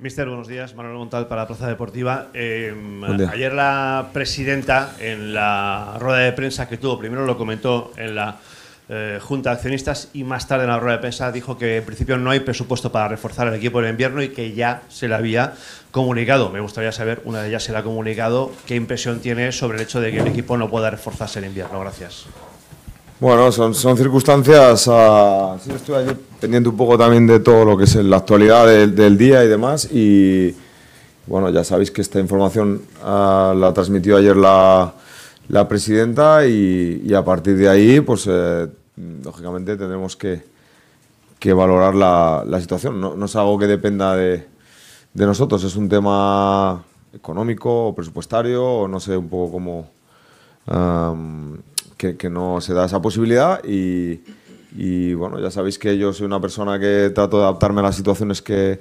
Mister, buenos días. Manuel Montal para Plaza Deportiva. Em, ayer la presidenta en la rueda de prensa que tuvo, primero lo comentó en la eh, Junta de Accionistas y más tarde en la rueda de prensa dijo que en principio no hay presupuesto para reforzar el equipo en invierno y que ya se le había comunicado. Me gustaría saber, una de ellas se le ha comunicado, qué impresión tiene sobre el hecho de que el equipo no pueda reforzarse en invierno. Gracias. Bueno, son, circunstancias... Ah, pendiente un poco también de todo lo que es la actualidad del, día y demás. Y bueno, ya sabéis que esta información ah, la transmitió ayer la, la presidenta y, a partir de ahí, pues eh, lógicamente tendremos que, que valorar la, situación. No, es algo que dependa de, de, nosotros, es un tema económico o presupuestario, o no sé un poco cómo... que, que no se da esa posibilidad y, y bueno, ya sabéis que yo soy una persona que trato de adaptarme a las situaciones que,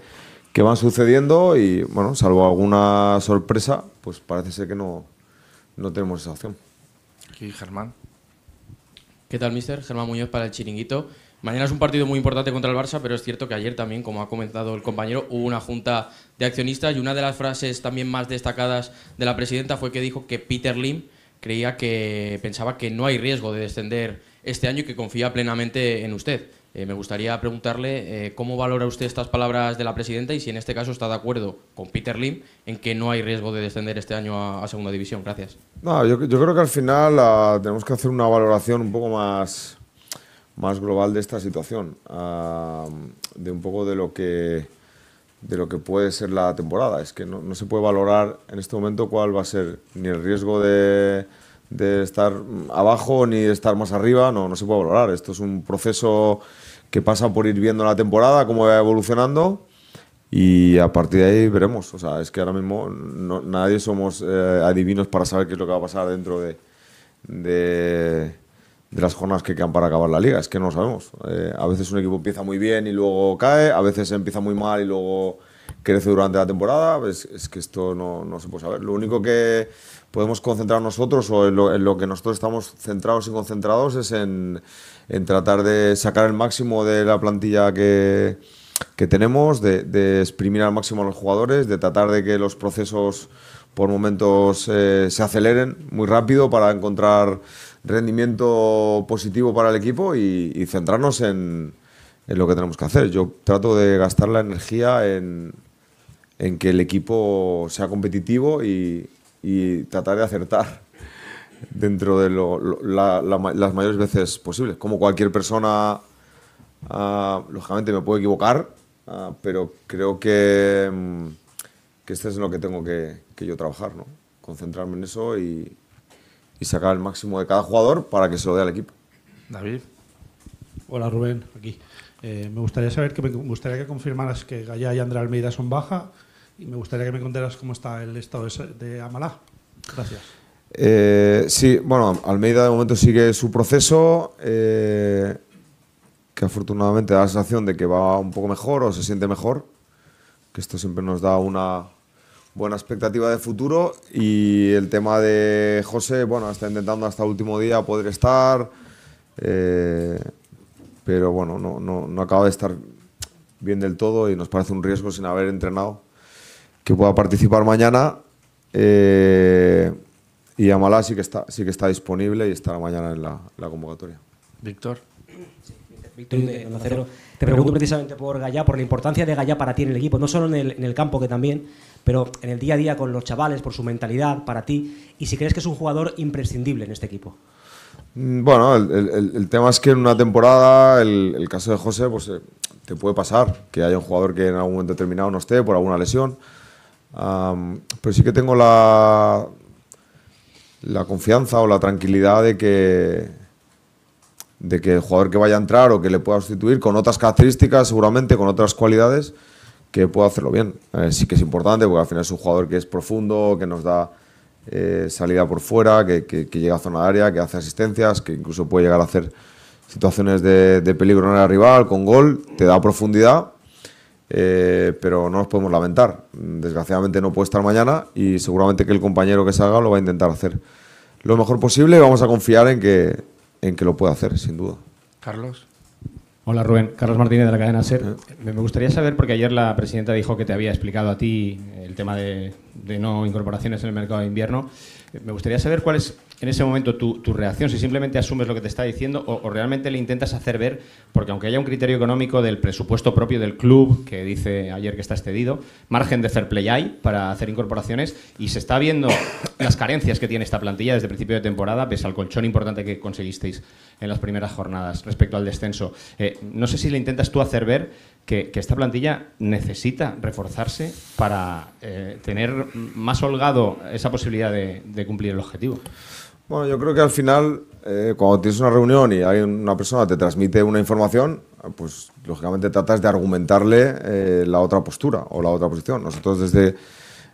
que van sucediendo y bueno, salvo alguna sorpresa, pues parece ser que no, no tenemos esa opción. Aquí Germán. ¿Qué tal, mister? Germán Muñoz para el Chiringuito. Mañana es un partido muy importante contra el Barça, pero es cierto que ayer también, como ha comentado el compañero, hubo una junta de accionistas y una de las frases también más destacadas de la presidenta fue que dijo que Peter Lim creía que pensaba que no hay riesgo de descender este año y que confía plenamente en usted. Eh, me gustaría preguntarle eh, cómo valora usted estas palabras de la presidenta y si en este caso está de acuerdo con Peter Lim en que no hay riesgo de descender este año a, Segunda División. Gracias. yo, creo que al final ah, tenemos que hacer una valoración un poco más, más global de esta situación, ah, de un poco de lo que de lo que puede ser la temporada. Es que no, no se puede valorar en este momento cuál va a ser ni el riesgo de de estar abajo ni de estar más arriba, no, no se puede valorar. Esto es un proceso que pasa por ir viendo la temporada, cómo va evolucionando y a partir de ahí veremos. O sea, es que ahora mismo nadie somos eh, adivinos para saber qué es lo que va a pasar dentro de, de, las jornadas que quedan para acabar la liga. Es que no lo sabemos. Eh, a veces un equipo empieza muy bien y luego cae, a veces empieza muy mal y luego crece durante la temporada. es que esto no se puede saber. Lo único que podemos concentrar nosotros o en lo, que nosotros estamos centrados y concentrados es en, tratar de sacar el máximo de la plantilla que, tenemos, de, exprimir al máximo a los jugadores, de tratar de que los procesos por momentos eh, se aceleren muy rápido para encontrar rendimiento positivo para el equipo y, centrarnos en, lo que tenemos que hacer. Yo trato de gastar la energía en, en que el equipo sea competitivo y, y tratar de acertar dentro de las mayores veces posibles. Como cualquier persona, ah, lógicamente me puedo equivocar, ah, pero creo que, este es lo que tengo que, yo trabajar, ¿no? concentrarme en eso y, sacar el máximo de cada jugador para que se lo dé al equipo. David. Hola Rubén, aquí. Eh, me gustaría saber que me gustaría que confirmaras que Gaya y André Almeida son baja y me gustaría que me contaras cómo está el estado de Amalá. Gracias. Eh, sí, bueno, Almeida de momento sigue su proceso, eh, que afortunadamente da la sensación de que va un poco mejor o se siente mejor, que esto siempre nos da una buena expectativa de futuro. Y el tema de José, bueno, está intentando hasta el último día poder estar, eh, pero bueno, no acaba de estar bien del todo y nos parece un riesgo sin haber entrenado que pueda participar mañana. Eh, y Amalá sí que está, sí que está disponible y estará mañana en la, convocatoria. Víctor. Sí, Víctor de Te pregunto precisamente por Gallá, por la importancia de Gallá para ti en el equipo, no solo en el, campo que también, pero en el día a día con los chavales, por su mentalidad, para ti, y si crees que es un jugador imprescindible en este equipo. Mm, bueno, el, tema es que en una temporada, el, caso de José, pues eh, te puede pasar que haya un jugador que en algún momento determinado no esté por alguna lesión pero sí que tengo la, la confianza o la tranquilidad de que, de que el jugador que vaya a entrar o que le pueda sustituir con otras características, seguramente con otras cualidades, que pueda hacerlo bien. Eh, sí que es importante porque al final es un jugador que es profundo, que nos da eh, salida por fuera, que, llega a zona de área, que hace asistencias, que incluso puede llegar a hacer situaciones de, de peligro en el rival con gol, te da profundidad eh, pero no nos podemos lamentar. Desgraciadamente no puede estar mañana y seguramente que el compañero que salga lo va a intentar hacer lo mejor posible vamos a confiar en que, en que lo pueda hacer, sin duda. Carlos. Hola Rubén, Carlos Martínez de la cadena SER. Eh. Me gustaría saber, porque ayer la presidenta dijo que te había explicado a ti el tema de, de no incorporaciones en el mercado de invierno, me gustaría saber cuál es en ese momento tu, tu, reacción, si simplemente asumes lo que te está diciendo o, realmente le intentas hacer ver, porque aunque haya un criterio económico del presupuesto propio del club, que dice ayer que está excedido, margen de fair play hay para hacer incorporaciones y se está viendo las carencias que tiene esta plantilla desde el principio de temporada, pese al colchón importante que conseguisteis en las primeras jornadas respecto al descenso. Eh, no sé si le intentas tú hacer ver que, esta plantilla necesita reforzarse para eh, tener más holgado esa posibilidad de cumplir el objetivo. Bueno, yo creo que al final, eh, cuando tienes una reunión y hay una persona te transmite una información, pues lógicamente tratas de argumentarle eh, la otra postura o la otra posición. Nosotros desde,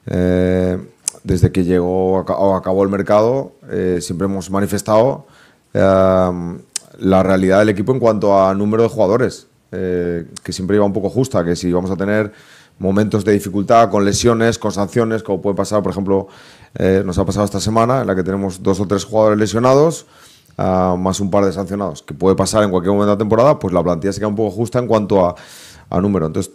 eh, desde que llegó o acabó el mercado, siempre hemos manifestado la realidad del equipo en cuanto a número de jugadores, que siempre iba un poco justa, que si vamos a tener momentos de dificultad, con lesiones, con sanciones, como puede pasar, por ejemplo, eh, nos ha pasado esta semana, en la que tenemos dos o tres jugadores lesionados, ah, más un par de sancionados, que puede pasar en cualquier momento de la temporada, pues la plantilla se queda un poco justa en cuanto a, número. Entonces,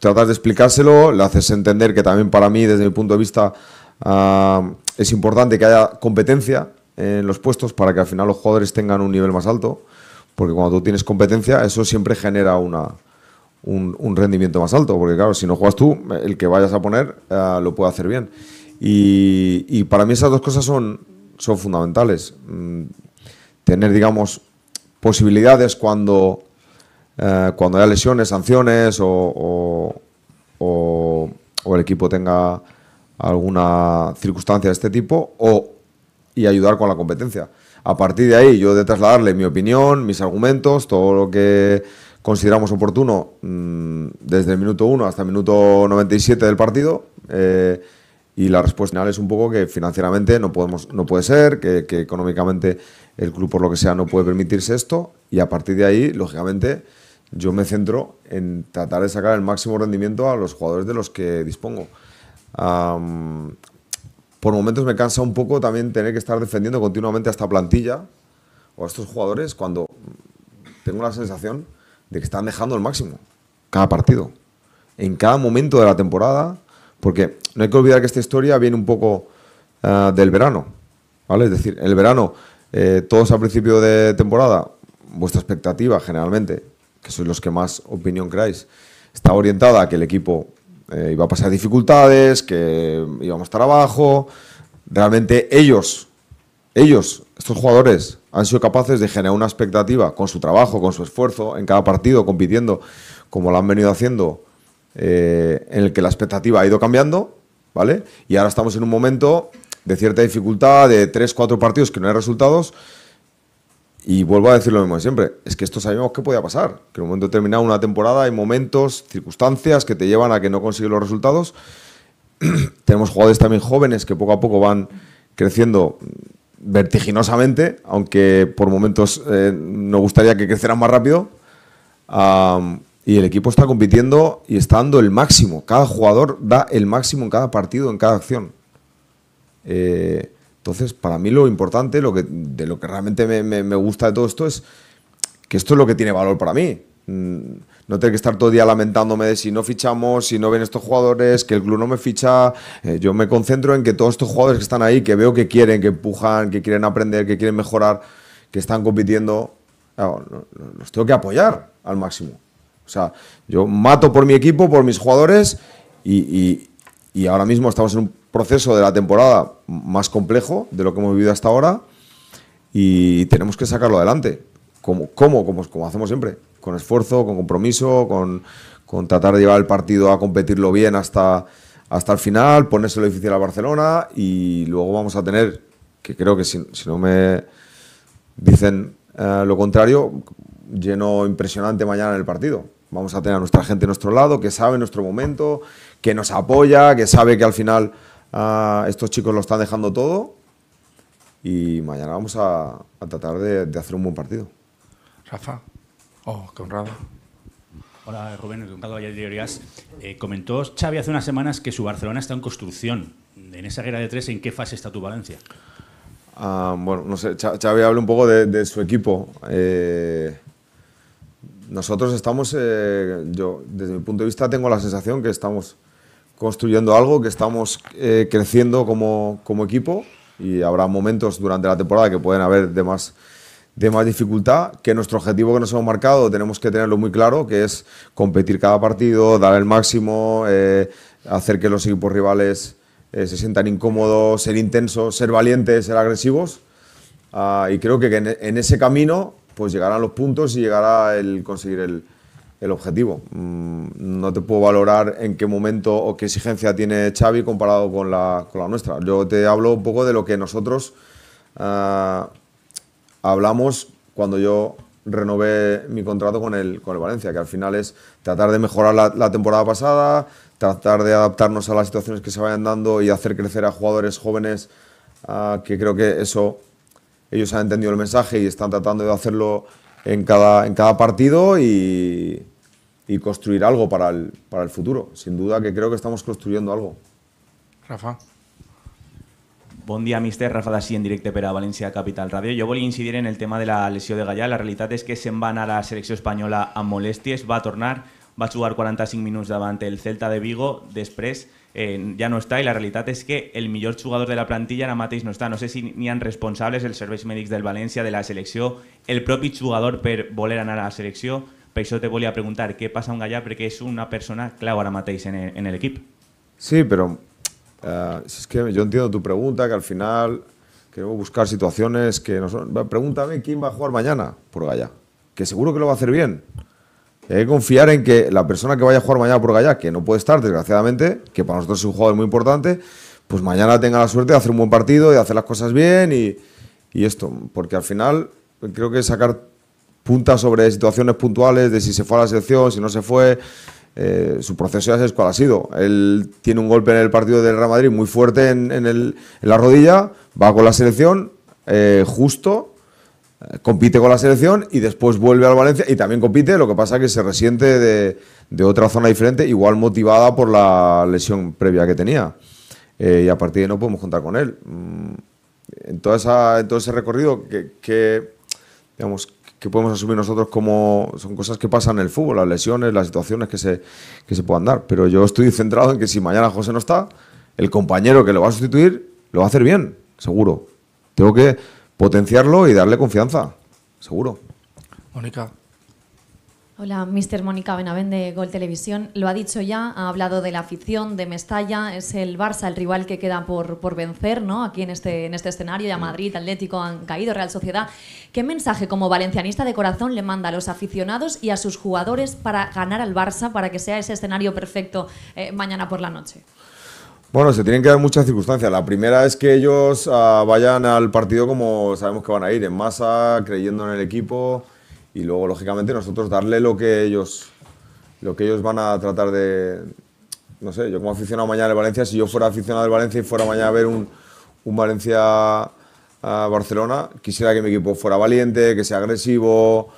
tratas de explicárselo, le haces entender que también para mí, desde mi punto de vista, ah, es importante que haya competencia en los puestos para que al final los jugadores tengan un nivel más alto, porque cuando tú tienes competencia, eso siempre genera una, un, rendimiento más alto, porque claro, si no juegas tú, el que vayas a poner ah, lo puede hacer bien. Y, para mí esas dos cosas son, son fundamentales. Mm, tener, digamos, posibilidades cuando, eh, cuando haya lesiones, sanciones o, el equipo tenga alguna circunstancia de este tipo o, y ayudar con la competencia. A partir de ahí, yo de trasladarle mi opinión, mis argumentos, todo lo que consideramos oportuno mm, desde el minuto 1 hasta el minuto 97 del partido. Eh, y la respuesta final es un poco que financieramente no, podemos, no puede ser, que, económicamente el club por lo que sea no puede permitirse esto y a partir de ahí, lógicamente, yo me centro en tratar de sacar el máximo rendimiento a los jugadores de los que dispongo. por momentos me cansa un poco también tener que estar defendiendo continuamente a esta plantilla o a estos jugadores cuando tengo la sensación de que están dejando el máximo cada partido. En cada momento de la temporada porque no hay que olvidar que esta historia viene un poco ah, del verano, ¿vale? Es decir, el verano, eh, todos a principio de temporada, vuestra expectativa generalmente, que sois los que más opinión creáis, está orientada a que el equipo eh, iba a pasar dificultades, que íbamos a estar abajo. Realmente ellos, ellos, estos jugadores, han sido capaces de generar una expectativa con su trabajo, con su esfuerzo, en cada partido, compitiendo, como lo han venido haciendo eh, en el que la expectativa ha ido cambiando, ¿vale? Y ahora estamos en un momento de cierta dificultad, de 3, 4 partidos que no hay resultados. Y vuelvo a decir lo mismo de siempre, es que esto sabemos que podía pasar, que en un momento determinado, una temporada, hay momentos, circunstancias que te llevan a que no consigues los resultados. Tenemos jugadores también jóvenes que poco a poco van creciendo vertiginosamente, aunque por momentos eh, nos gustaría que crecieran más rápido. Y el equipo está compitiendo y está dando el máximo. Cada jugador da el máximo en cada partido, en cada acción. Eh, entonces, para mí lo importante, lo que, de lo que realmente me, gusta de todo esto es que esto es lo que tiene valor para mí. Mm, no tengo que estar todo el día lamentándome de si no fichamos, si no ven estos jugadores, que el club no me ficha. Eh, yo me concentro en que todos estos jugadores que están ahí, que veo que quieren, que empujan, que quieren aprender, que quieren mejorar, que están compitiendo, los tengo que apoyar al máximo. O sea, yo mato por mi equipo, por mis jugadores y, ahora mismo estamos en un proceso de la temporada más complejo de lo que hemos vivido hasta ahora y tenemos que sacarlo adelante. Como, como, como, como hacemos siempre, con esfuerzo, con compromiso, con, tratar de llevar el partido a competirlo bien hasta, hasta el final, ponérselo difícil a Barcelona y luego vamos a tener, que creo que si, no me dicen eh, lo contrario, lleno impresionante mañana en el partido. Vamos a tener a nuestra gente a nuestro lado, que sabe nuestro momento, que nos apoya, que sabe que al final ah, estos chicos lo están dejando todo. Y mañana vamos a, a tratar de, hacer un buen partido. Rafa, oh, qué honrado. Hola, Rubén, ayer de Orias. Eh, comentó Xavi hace unas semanas que su Barcelona está en construcción. En esa guerra de tres, ¿en qué fase está tu Valencia? Ah, bueno, no sé, Xavi habla un poco de, su equipo. Eh, nosotros estamos, eh, yo desde mi punto de vista tengo la sensación que estamos construyendo algo, que estamos eh, creciendo como, como, equipo y habrá momentos durante la temporada que pueden haber de más, de más dificultad, que nuestro objetivo que nos hemos marcado tenemos que tenerlo muy claro, que es competir cada partido, dar el máximo, eh, hacer que los equipos rivales se sientan incómodos, ser intensos, ser valientes, ser agresivos. Ah, y creo que en ese camino pues llegarán los puntos y llegará el conseguir el, objetivo. Mm, no te puedo valorar en qué momento o qué exigencia tiene Xavi comparado con la, nuestra. Yo te hablo un poco de lo que nosotros ah, hablamos cuando yo renové mi contrato con el, con Valencia, que al final es tratar de mejorar la, temporada pasada, tratar de adaptarnos a las situaciones que se vayan dando y hacer crecer a jugadores jóvenes, ah, que creo que eso ellos han entendido el mensaje y están tratando de hacerlo en cada, en cada partido y, construir algo para el, para el futuro. Sin duda que creo que estamos construyendo algo. Rafa. Bon día, mister Rafa Así en directo para a Capital Capital Yo voy a incidir en el tema de la lesión de Gallà. La realidad es que se van a la selección española a molestias. va a tornar, va a jugar 45 minutos delante el Celta de Vigo, Express. Eh, ya no está y la realidad es que el mejor jugador de la plantilla la mateis no está. No sé si ni han responsables, el Service Medics del Valencia, de la Selección, el propio jugador per voler a la Selección. Pero yo te a preguntar ¿qué pasa un Gaya? Porque es una persona clave ahora mateis en el equipo. Sí, pero es eh, que yo entiendo tu pregunta, que al final queremos buscar situaciones que no son... Pregúntame quién va a jugar mañana por Gallá, que seguro que lo va a hacer bien. Hay que confiar en que la persona que vaya a jugar mañana por Gallá, que no puede estar, desgraciadamente, que para nosotros es un jugador muy importante, pues mañana tenga la suerte de hacer un buen partido de hacer las cosas bien y, esto. Porque al final creo que sacar puntas sobre situaciones puntuales de si se fue a la selección, si no se fue, eh, su proceso ya es cuál ha sido. Él tiene un golpe en el partido del Real Madrid muy fuerte en, en, el, en la rodilla, va con la selección eh, justo compite con la selección y después vuelve al Valencia y también compite, lo que pasa que se resiente de, otra zona diferente, igual motivada por la lesión previa que tenía. Eh, y a partir de no podemos contar con él. Mm, en, todo ese recorrido que, digamos, que podemos asumir nosotros como son cosas que pasan en el fútbol, las lesiones, las situaciones que se, que se puedan dar. Pero yo estoy centrado en que si mañana José no está, el compañero que lo va a sustituir lo va a hacer bien, seguro. Tengo que potenciarlo y darle confianza, seguro. Mónica. Hola, Mister Mónica Benavente, de Gol Televisión. Lo ha dicho ya, ha hablado de la afición de Mestalla, es el Barça el rival que queda por, por vencer, ¿no? Aquí en este, en este escenario, ya Madrid, Atlético han caído, Real Sociedad. ¿Qué mensaje como valencianista de corazón le manda a los aficionados y a sus jugadores para ganar al Barça, para que sea ese escenario perfecto eh, mañana por la noche? Bueno, se tienen que dar muchas circunstancias. La primera es que ellos ah, vayan al partido como sabemos que van a ir, en masa, creyendo en el equipo y luego, lógicamente, nosotros darle lo que ellos, lo que ellos van a tratar de... No sé, yo como aficionado mañana de Valencia, si yo fuera aficionado de Valencia y fuera mañana a ver un, un Valencia-Barcelona, ah, quisiera que mi equipo fuera valiente, que sea agresivo,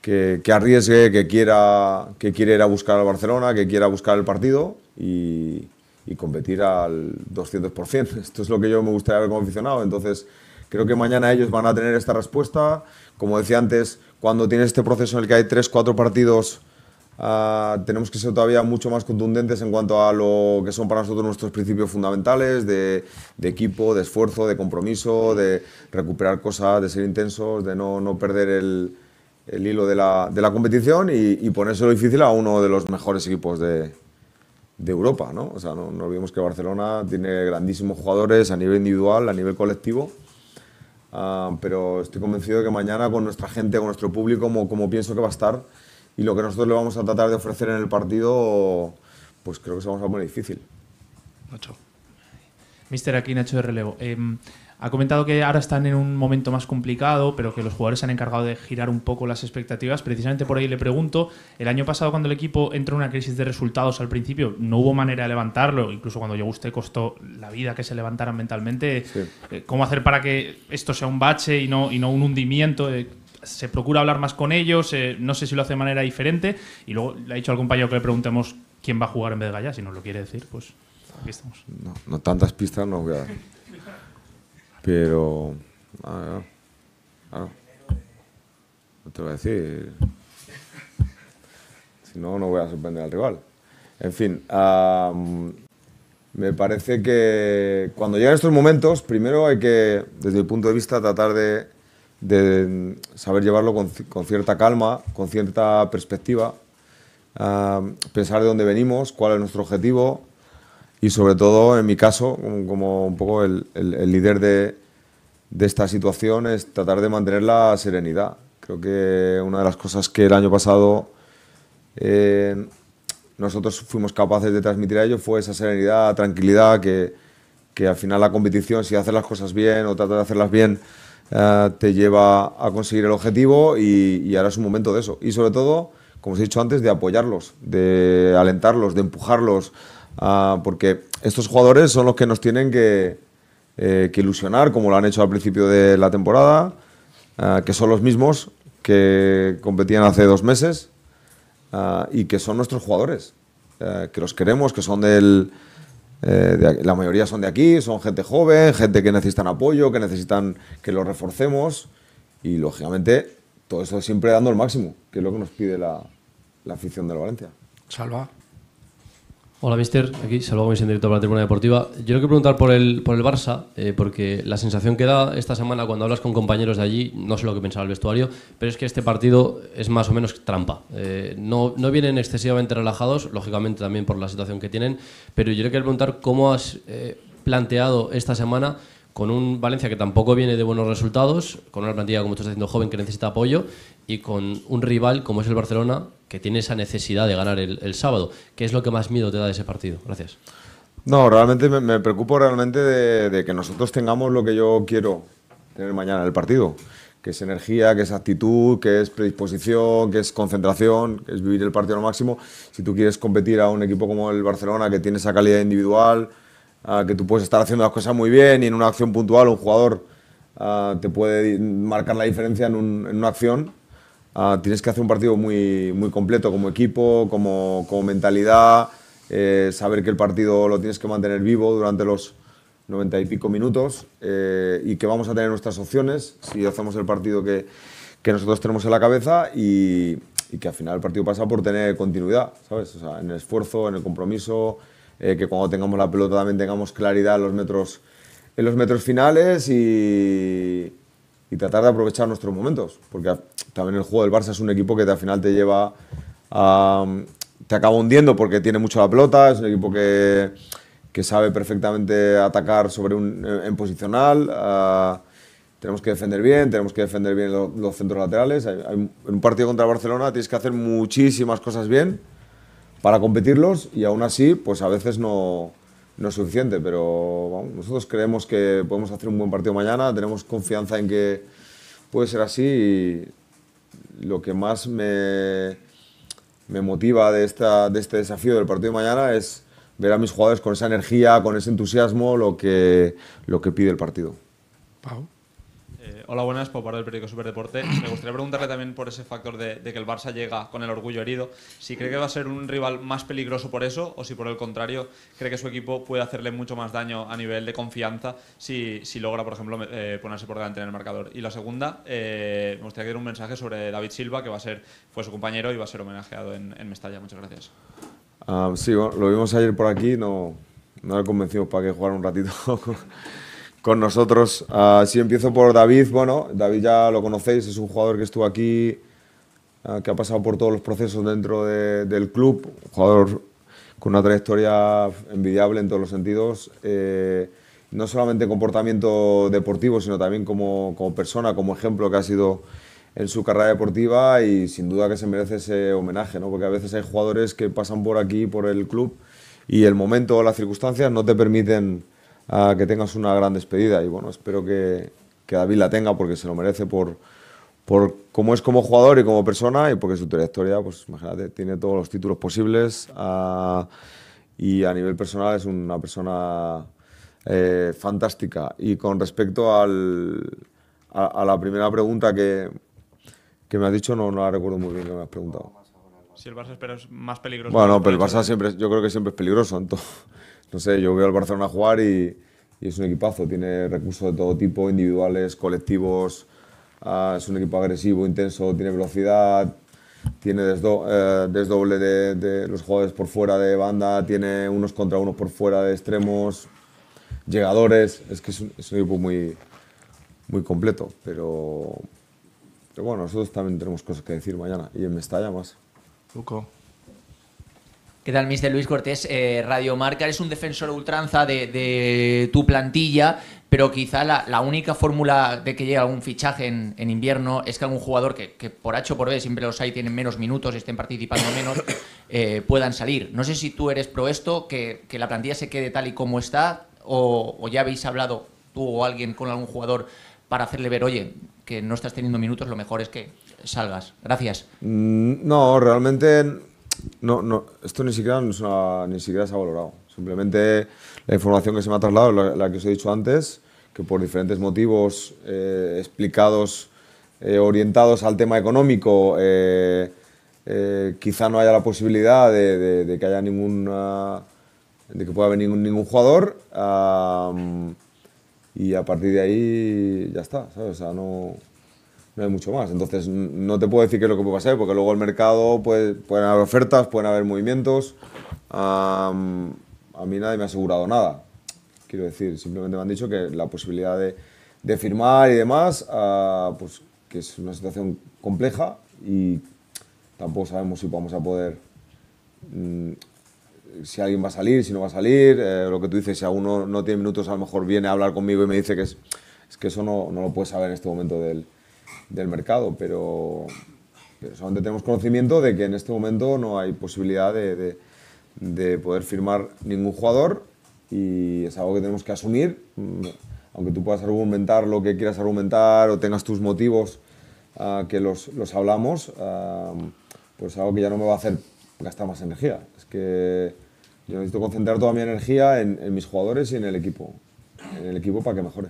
que, arriesgue, que quiera, que quiera ir a buscar al Barcelona, que quiera buscar el partido y, competir al 200%. Esto es lo que yo me gustaría ver como aficionado. Entonces, creo que mañana ellos van a tener esta respuesta. Como decía antes, cuando tiene este proceso en el que hay 3, 4 partidos, ah, tenemos que ser todavía mucho más contundentes en cuanto a lo que son para nosotros nuestros principios fundamentales de, de equipo, de esfuerzo, de compromiso, de recuperar cosas, de ser intensos, de no, no perder el el hilo de la, de la competición y, y, ponérselo difícil a uno de los mejores equipos de, de Europa. ¿no? O sea, no, no, olvidemos que Barcelona tiene grandísimos jugadores a nivel individual, a nivel colectivo, ah, pero estoy convencido de que mañana con nuestra gente, con nuestro público, como, como pienso que va a estar, y lo que nosotros le vamos a tratar de ofrecer en el partido, pues creo que se vamos a poner difícil. Nacho. Mister, aquí Nacho de relevo. Eh, ha comentado que ahora están en un momento más complicado, pero que los jugadores se han encargado de girar un poco las expectativas. Precisamente por ahí le pregunto, el año pasado cuando el equipo entró en una crisis de resultados al principio, no hubo manera de levantarlo, incluso cuando llegó usted costó la vida que se levantaran mentalmente. Eh, ¿Cómo hacer para que esto sea un bache y no, un hundimiento? Eh, se procura hablar más con ellos, eh, no sé si lo hace de manera diferente. Y luego le ha dicho al compañero que le preguntemos quién va a jugar en vez de Gallas si nos lo quiere decir, pues aquí estamos. No, no tantas pistas no voy a pero. Ah, ah, ah. No te lo voy a decir. Si no, no voy a sorprender al rival. En fin, me parece que cuando llegan estos momentos, primero hay que, desde el punto de vista, tratar de, saber llevarlo con, cierta calma, con cierta perspectiva, pensar de dónde venimos, cuál es nuestro objetivo, y sobre todo en mi caso, como, un poco el, el, líder de, de, esta situación, es tratar de mantener la serenidad. Creo que una de las cosas que el año pasado eh, nosotros fuimos capaces de transmitir a ellos fue esa serenidad, tranquilidad, que, que, al final la competición, si haces las cosas bien o tratas de hacerlas bien, eh, te lleva a conseguir el objetivo y, y ahora es un momento de eso. Y sobre todo, como os he dicho antes, de apoyarlos, de alentarlos, de empujarlos, Ah, porque estos jugadores son los que nos tienen eh, que, ilusionar, como lo han hecho al principio de la temporada, ah, que son los mismos que competían hace dos meses ah, y que son nuestros jugadores, eh, que los queremos, que son del... Eh, la mayoría son de aquí, son gente joven, gente que necesitan apoyo, que necesitan que los reforcemos y lógicamente todo eso siempre dando el máximo, que es lo que nos pide la, la afición la Valencia. Salva. Hola, mister. Aquí saludo en directo para la tribuna deportiva. Yo quiero preguntar por el, por el Barça, eh, porque la sensación que da esta semana cuando hablas con compañeros de allí, no sé lo que pensaba el vestuario, pero es que este partido es más o menos trampa. Eh, no, no vienen excesivamente relajados, lógicamente también por la situación que tienen, pero yo le quiero preguntar cómo has eh, planteado esta semana con un Valencia que tampoco viene de buenos resultados, con una plantilla como tú estás diciendo joven que necesita apoyo y con un rival como es el Barcelona que tiene esa necesidad de ganar el, sábado. ¿Qué es lo que más miedo te da de ese partido? Gracias. No, realmente me, me preocupo realmente de, de, que nosotros tengamos lo que yo quiero tener mañana en el partido, que es energía, que es actitud, que es predisposición, que es concentración, que es vivir el partido al máximo. Si tú quieres competir a un equipo como el Barcelona que tiene esa calidad individual, Ah, que tú puedes estar haciendo las cosas muy bien y en una acción puntual un jugador ah, te puede marcar la diferencia en, una acción. Ah, tienes que hacer un partido muy, muy completo como equipo, como, como mentalidad, eh, saber que el partido lo tienes que mantener vivo durante los 90 y pico minutos eh, y que vamos a tener nuestras opciones si hacemos el partido que, que nosotros tenemos en la cabeza y, y que al final el partido pasa por tener continuidad, ¿sabes? O sea, en el esfuerzo, en el compromiso, eh, que cuando tengamos la pelota también tengamos claridad en los metros, en los metros finales y, tratar de aprovechar nuestros momentos, porque también el juego del Barça es un equipo que al final te lleva a... te acaba hundiendo porque tiene mucho la pelota, es un equipo que, que sabe perfectamente atacar sobre un, en posicional. Ah, tenemos que defender bien, tenemos que defender bien los, centros laterales. en un partido contra Barcelona tienes que hacer muchísimas cosas bien para competirlos y aún así, pues a veces no, no es suficiente, pero nosotros creemos que podemos hacer un buen partido mañana, tenemos confianza en que puede ser así y lo que más me, me motiva de, esta, de este desafío del partido de mañana es ver a mis jugadores con esa energía, con ese entusiasmo, lo que, lo que pide el partido. Hola, buenas, por parte del periódico Superdeporte. Me gustaría preguntarle también por ese factor de, que el Barça llega con el orgullo herido. Si cree que va a ser un rival más peligroso por eso o si por el contrario cree que su equipo puede hacerle mucho más daño a nivel de confianza si, logra, por ejemplo, eh, ponerse por delante en el marcador. Y la segunda, eh, me gustaría que un mensaje sobre David Silva, que va a ser, fue su compañero y va a ser homenajeado en, Mestalla. Muchas gracias. Ah, sí, lo vimos ayer por aquí, no, no convencimos para que jugara un ratito. con nosotros. así ah, si empiezo por David, bueno, David ya lo conocéis, es un jugador que estuvo aquí, ah, que ha pasado por todos los procesos dentro del club, jugador con una trayectoria envidiable en todos los sentidos, eh, no solamente comportamiento deportivo, sino también como, como, persona, como ejemplo que ha sido en su carrera deportiva y sin duda que se merece ese homenaje, ¿no? porque a veces hay jugadores que pasan por aquí, por el club, y el momento o las circunstancias no te permiten que tengas una gran despedida. Y bueno, espero que, que David la tenga porque se lo merece por, por cómo es como jugador y como persona y porque su trayectoria, pues imagínate, tiene todos los títulos posibles. y a nivel personal es una persona eh, fantástica. Y con respecto al, a, la primera pregunta que, que me has dicho, no, no la recuerdo muy bien que me has preguntado. Si el Barça es más peligroso. Bueno, pero el Barça ¿eh? siempre, yo creo que siempre es peligroso. todo no sé, yo veo al Barcelona jugar y, y es un equipazo, tiene recursos de todo tipo, individuales, colectivos, ah, es un equipo agresivo, intenso, tiene velocidad, tiene eh, desdoble de, los jugadores por fuera de banda, tiene unos contra unos por fuera de extremos, llegadores, es que es un, equipo muy, muy completo, pero, pero, bueno, nosotros también tenemos cosas que decir mañana y en Mestalla más. ¿Qué tal, Mr. Luis Cortés? Eh, Radio Marca es un defensor ultranza de, tu plantilla, pero quizá la, única fórmula de que llegue algún fichaje en, invierno es que algún jugador que, por H o por B, siempre los hay, tienen menos minutos, estén participando menos, eh, puedan salir. No sé si tú eres pro esto, que, la plantilla se quede tal y como está, o, ya habéis hablado tú o alguien con algún jugador para hacerle ver, oye, que no estás teniendo minutos, lo mejor es que salgas. Gracias. Mm, no, realmente no, no, esto ni siquiera, ni siquiera se ha valorado. Simplemente la información que se me ha trasladado, la, que os he dicho antes, que por diferentes motivos eh, explicados, eh, orientados al tema económico, eh, quizá no haya la posibilidad de, que haya ninguna, de que pueda haber ningún, jugador. y a partir de ahí ya está, ¿sabes? O sea, no no hay mucho más. Entonces, no te puedo decir qué es lo que puede pasar, porque luego el mercado puede, pueden haber ofertas, pueden haber movimientos. a mí nadie me ha asegurado nada. Quiero decir, simplemente me han dicho que la posibilidad de, firmar y demás, ah, pues que es una situación compleja y tampoco sabemos si vamos a poder, mm, si alguien va a salir, si no va a salir, eh, lo que tú dices, si a no tiene minutos a lo mejor viene a hablar conmigo y me dice que es, que eso no, lo puedes saber en este momento del del mercado, pero, solamente tenemos conocimiento de que en este momento no hay posibilidad de, de, poder firmar ningún jugador y es algo que tenemos que asumir, mm, aunque tú puedas argumentar lo que quieras argumentar o tengas tus motivos ah, que los, los hablamos, ah, pues algo que ya no me va a hacer gastar más energía. Es que yo necesito concentrar toda mi energía en, mis jugadores y en el equipo, en el equipo para que mejore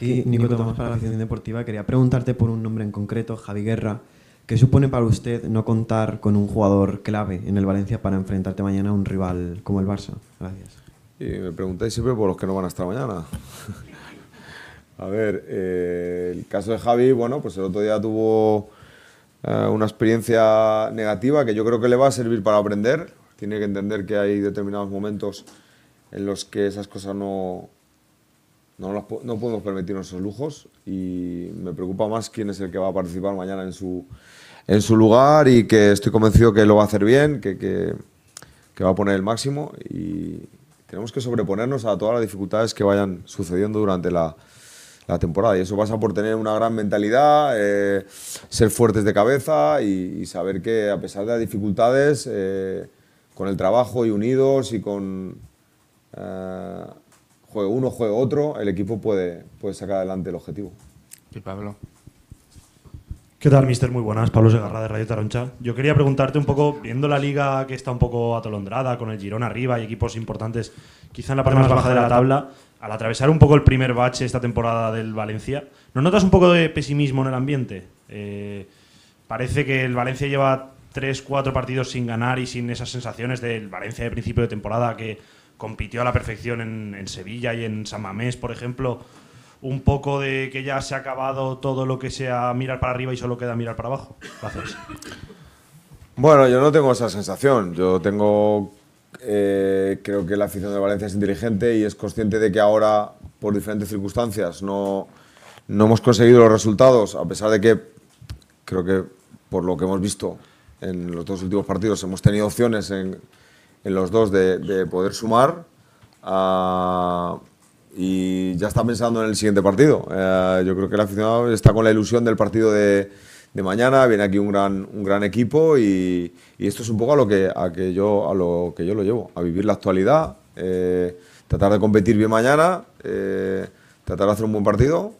aquí, Nico Tomás para la acción deportiva. Quería preguntarte por un nombre en concreto, Javi Guerra. ¿Qué supone para usted no contar con un jugador clave en el Valencia para enfrentarte mañana a un rival como el Barça? Gracias. Y me preguntáis siempre por los que no van a estar mañana. a ver, eh, el caso de Javi, bueno, pues el otro día tuvo eh, una experiencia negativa que yo creo que le va a servir para aprender. Tiene que entender que hay determinados momentos en los que esas cosas no, no, podemos permitirnos esos lujos y me preocupa más quién es el que va a participar mañana en su, en su lugar y que estoy convencido que lo va a hacer bien, que, va a poner el máximo y tenemos que sobreponernos a todas las dificultades que vayan sucediendo durante la, temporada. Y eso pasa por tener una gran mentalidad, eh, ser fuertes de cabeza y, saber que a pesar de las dificultades, eh, con el trabajo y unidos y con eh, juegue uno, juegue otro, el equipo puede, sacar adelante el objetivo. Pablo. ¿Qué tal, mister? Muy buenas. Pablo Segarra de Radio Taroncha. Yo quería preguntarte un poco, viendo la liga que está un poco atolondrada, con el Girón arriba y equipos importantes, quizá en la parte más, baja de la tabla, al atravesar un poco el primer bache esta temporada del Valencia, ¿no notas un poco de pesimismo en el ambiente? Eh, parece que el Valencia lleva tres, cuatro partidos sin ganar y sin esas sensaciones del Valencia de principio de temporada que compitió a la perfección en, en Sevilla y en San Mamés, por ejemplo, un poco de que ya se ha acabado todo lo que sea mirar para arriba y solo queda mirar para abajo. Bueno, yo no tengo esa sensación. Yo tengo. Eh, creo que la afición de Valencia es inteligente y es consciente de que ahora, por diferentes circunstancias, no, no hemos conseguido los resultados, a pesar de que creo que por lo que hemos visto en los dos últimos partidos hemos tenido opciones en, en los dos de, poder sumar. Ah, y ya está pensando en el siguiente partido. Eh, yo creo que el aficionado está con la ilusión del partido de, mañana. Viene aquí un gran, un gran equipo y, esto es un poco a lo, que, a, que yo, a lo que yo lo llevo, a vivir la actualidad, eh, tratar de competir bien mañana, eh, tratar de hacer un buen partido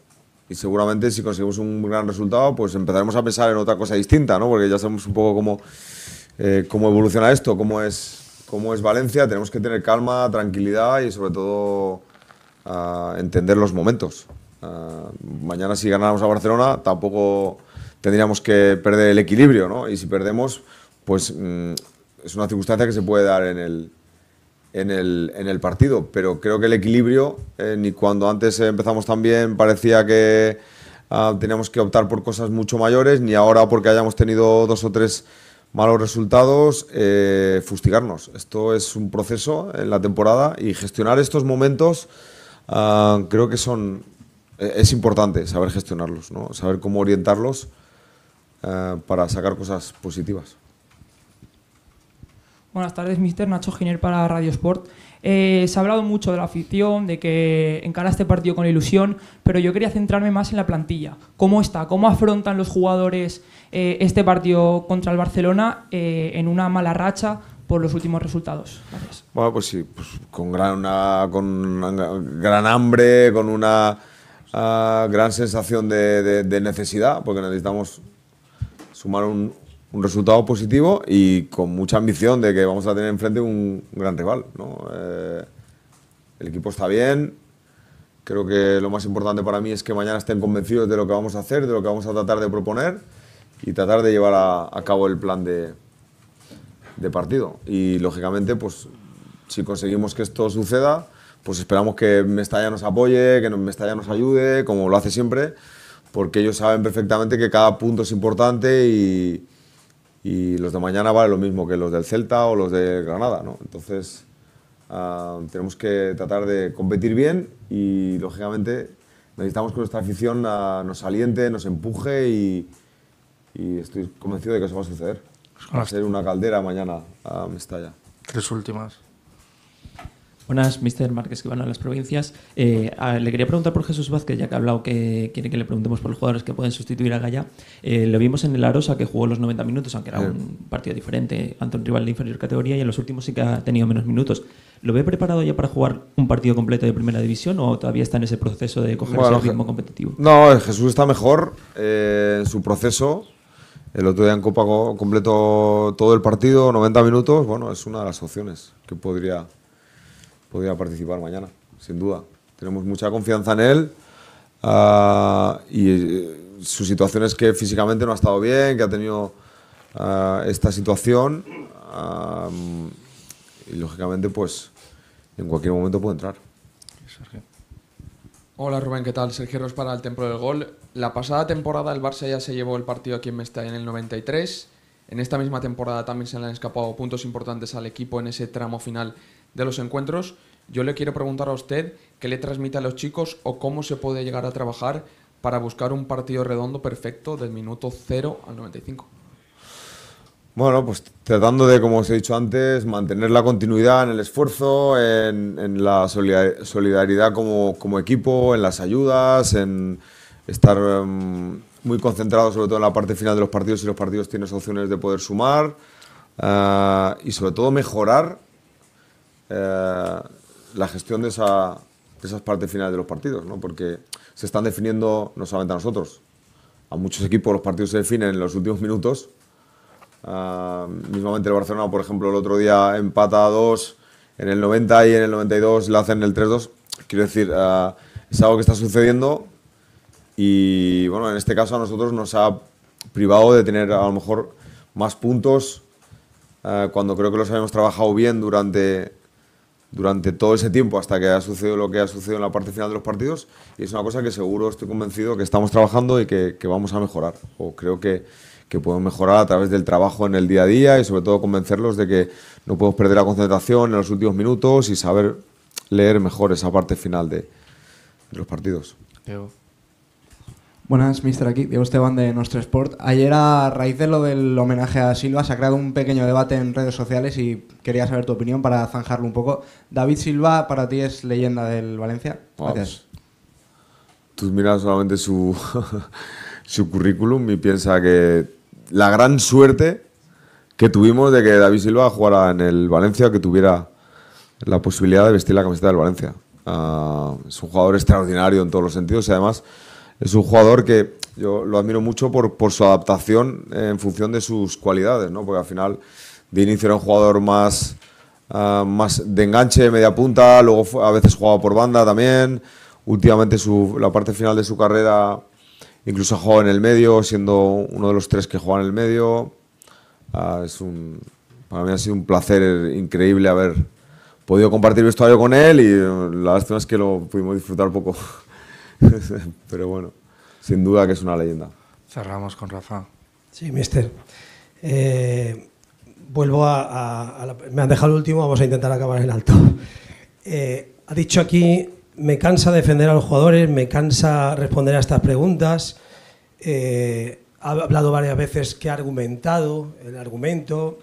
y seguramente si conseguimos un gran resultado, pues empezaremos a pensar en otra cosa distinta, ¿no? Porque ya sabemos un poco cómo, cómo evoluciona esto, cómo es como es Valencia, tenemos que tener calma, tranquilidad y sobre todo ah, entender los momentos. Ah, mañana si ganáramos a Barcelona tampoco tendríamos que perder el equilibrio, ¿no? Y si perdemos, pues mm, es una circunstancia que se puede dar en el, en el, partido. Pero creo que el equilibrio, eh, ni cuando antes empezamos tan bien parecía que ah, teníamos que optar por cosas mucho mayores, ni ahora porque hayamos tenido dos o tres malos resultados, eh, fustigarnos. Esto es un proceso en la temporada y gestionar estos momentos ah, creo que son e, es importante saber gestionarlos, ¿no? saber cómo orientarlos eh, para sacar cosas positivas. Buenas tardes, mister Nacho Giner para Radio Sport. Eh, se ha hablado mucho de la afición, de que encara este partido con ilusión, pero yo quería centrarme más en la plantilla. ¿Cómo está? ¿Cómo afrontan los jugadores eh, este partido contra el Barcelona eh, en una mala racha? por los últimos resultados. Bueno, pues sí, pues con, gran, con gran hambre, con una ah, gran sensación de, de, necesidad, porque necesitamos sumar un, un resultado positivo y con mucha ambición de que vamos a tener enfrente un, gran rival. ¿no? Eh, el equipo está bien. Creo que lo más importante para mí es que mañana estén convencidos de lo que vamos a hacer, de lo que vamos a tratar de proponer y tratar de llevar a, cabo el plan de, de, partido. Y lógicamente, pues si conseguimos que esto suceda, pues esperamos que Mestalla nos apoye, que Mestalla nos ayude, como lo hace siempre, porque ellos saben perfectamente que cada punto es importante y, y los de mañana vale lo mismo que los del Celta o los de Granada, ¿no? Entonces, ah, tenemos que tratar de competir bien y, lógicamente, necesitamos que nuestra afición ah, nos aliente, nos empuje y, y, estoy convencido de que eso va a suceder. Va a ser una caldera mañana a Mestalla. Tres últimas. Buenas, Mr. Márquez, que van a las provincias. Eh, le quería preguntar por Jesús Vázquez, ya que ha hablado que quiere que le preguntemos por los jugadores que pueden sustituir a Gaya. Eh, lo vimos en el Arosa, que jugó los 90 minutos, aunque era un partido diferente ante un rival de inferior categoría, y en los últimos sí que ha tenido menos minutos. ¿Lo ve preparado ya para jugar un partido completo de primera división o todavía está en ese proceso de coger el ritmo competitivo? No, Jesús está mejor eh, en su proceso. El otro día en Copa completó todo el partido, 90 minutos. Bueno, es una de las opciones que podría podría participar mañana, sin duda. Tenemos mucha confianza en él ah, y eh, su situación es que físicamente no ha estado bien, que ha tenido ah, esta situación ah, y lógicamente pues en cualquier momento puede entrar. Hola Rubén, ¿qué tal? Sergio Ros para el Templo del Gol. La pasada temporada el Barça ya se llevó el partido aquí en Mestalla en el 93. En esta misma temporada también se le han escapado puntos importantes al equipo en ese tramo final de los encuentros, yo le quiero preguntar a usted qué le transmite a los chicos o cómo se puede llegar a trabajar para buscar un partido redondo perfecto del minuto 0 al 95. Bueno, pues tratando de, como os he dicho antes, mantener la continuidad en el esfuerzo, en, la solidaridad como, equipo, en las ayudas, en estar em, muy concentrado sobre todo en la parte final de los partidos si los partidos tienes opciones de poder sumar eh, y sobre todo mejorar eh, la gestión de, esa, de, esas partes finales de los partidos, ¿no? porque se están definiendo no solamente a nosotros, a muchos equipos los partidos se definen en los últimos minutos. Ah, mismamente el Barcelona, por ejemplo, el otro día empata a 2 en el 90 y en el 92 la hacen el 3-2. Quiero decir, ah, es algo que está sucediendo y bueno, en este caso a nosotros nos ha privado de tener a lo mejor más puntos ah, cuando creo que los habíamos trabajado bien durante durante todo ese tiempo hasta que ha sucedido lo que ha sucedido en la parte final de los partidos y es una cosa que seguro estoy convencido que estamos trabajando y que, vamos a mejorar o creo que, que podemos mejorar a través del trabajo en el día a día y sobre todo convencerlos de que no podemos perder la concentración en los últimos minutos y saber leer mejor esa parte final de, los partidos. Buenas, mister. Aquí Diego Esteban de nuestro Sport. Ayer, a raíz de lo del homenaje a Silva, se ha creado un pequeño debate en redes sociales y quería saber tu opinión para zanjarlo un poco. David Silva, para ti, es leyenda del Valencia. Gracias. Tú miras solamente su, currículum y piensa que la gran suerte que tuvimos de que David Silva jugara en el Valencia, que tuviera la posibilidad de vestir la camiseta del Valencia. Ah, es un jugador extraordinario en todos los sentidos y además es un jugador que yo lo admiro mucho por, su adaptación eh, en función de sus cualidades, ¿no? Porque al final de inicio era un jugador más, ah, más de enganche, media punta, luego a veces jugaba por banda también. Últimamente su, la parte final de su carrera incluso ha jugado en el medio, siendo uno de los tres que juega en el medio. Ah, es un, para mí ha sido un placer increíble haber podido compartir vestuario con él y eh, la lástima es que lo pudimos disfrutar poco. Pero bueno, sin duda que es una leyenda. Cerramos con Rafa. Sí, mister. Eh, vuelvo a, Me han dejado el último, vamos a intentar acabar en alto. Eh, ha dicho aquí, me cansa defender a los jugadores, me cansa responder a estas preguntas. Eh, ha hablado varias veces que ha argumentado el argumento.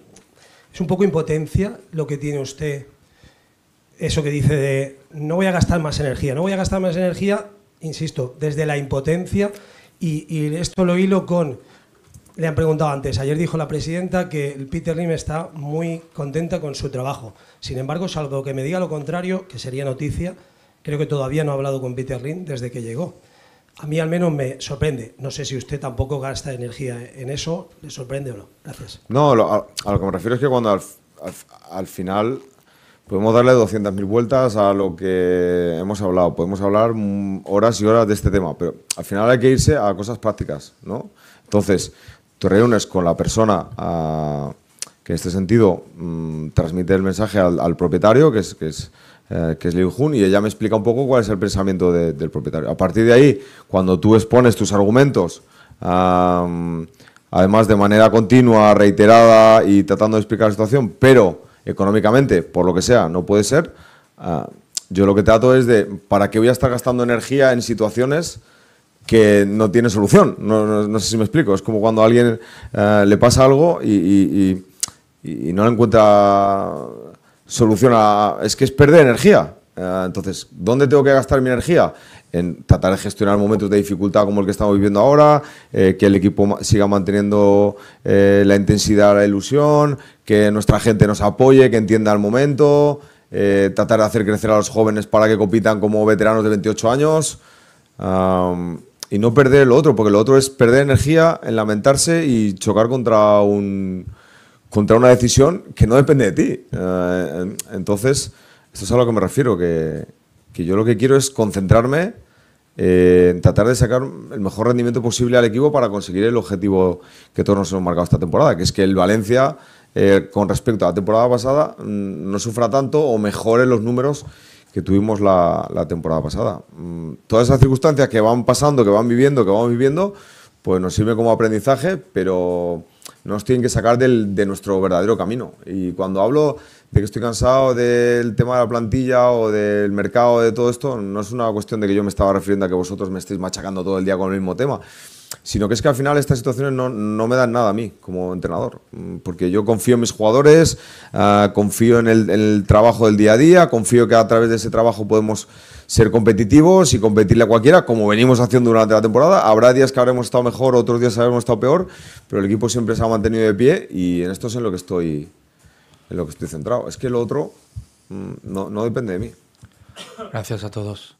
Es un poco impotencia lo que tiene usted, eso que dice de no voy a gastar más energía, no voy a gastar más energía insisto, desde la impotencia y, esto lo hilo con, le han preguntado antes, ayer dijo la presidenta que Peter Lim está muy contenta con su trabajo. Sin embargo, salvo que me diga lo contrario, que sería noticia, creo que todavía no ha hablado con Peter Lim desde que llegó. A mí al menos me sorprende. No sé si usted tampoco gasta energía en eso, ¿le sorprende o no? Gracias. No, lo, a, lo que me refiero es que cuando al final Podemos darle 200.000 vueltas a lo que hemos hablado, podemos hablar mm, horas y horas de este tema, pero al final hay que irse a cosas prácticas, ¿no? Entonces, tú reúnes con la persona ah, que en este sentido mm, transmite el mensaje al, propietario, que es, eh, es, Liu Jun, y ella me explica un poco cuál es el pensamiento del propietario. A partir de ahí, cuando tú expones tus argumentos, además de manera continua, reiterada y tratando de explicar la situación, pero económicamente, por lo que sea, no puede ser, ah, yo lo que trato es de, ¿para qué voy a estar gastando energía en situaciones que no tiene solución? No, sé si me explico, es como cuando a alguien ah, le pasa algo y, no le encuentra solución a... Es que es perder energía. Ah, entonces, ¿dónde tengo que gastar mi energía? En tratar de gestionar momentos de dificultad como el que estamos viviendo ahora, eh, que el equipo siga manteniendo eh, la intensidad, la ilusión, que nuestra gente nos apoye, que entienda el momento, eh, tratar de hacer crecer a los jóvenes para que compitan como veteranos de 28 años. y no perder lo otro, porque lo otro es perder energía en lamentarse y chocar contra un contra una decisión que no depende de ti. entonces, esto es a lo que me refiero, que, yo lo que quiero es concentrarme eh, en tratar de sacar el mejor rendimiento posible al equipo para conseguir el objetivo que todos nos hemos marcado esta temporada, que es que el Valencia, eh, con respecto a la temporada pasada, mm, no sufra tanto o mejore los números que tuvimos la, la temporada pasada. Mm, todas esas circunstancias que van pasando, que van viviendo, que vamos viviendo, pues nos sirve como aprendizaje, pero nos tienen que sacar del, de nuestro verdadero camino. Y cuando hablo de que estoy cansado del tema de la plantilla o del mercado, de todo esto, no es una cuestión de que yo me estaba refiriendo a que vosotros me estéis machacando todo el día con el mismo tema, sino que es que al final estas situaciones no, me dan nada a mí como entrenador, porque yo confío en mis jugadores, ah, confío en el trabajo del día a día, confío que a través de ese trabajo podemos ser competitivos y competirle a cualquiera, como venimos haciendo durante la temporada. Habrá días que habremos estado mejor, otros días habremos estado peor, pero el equipo siempre se ha mantenido de pie y en esto es en lo que estoy, en lo que estoy centrado. Es que lo otro mm, no, no depende de mí. Gracias a todos.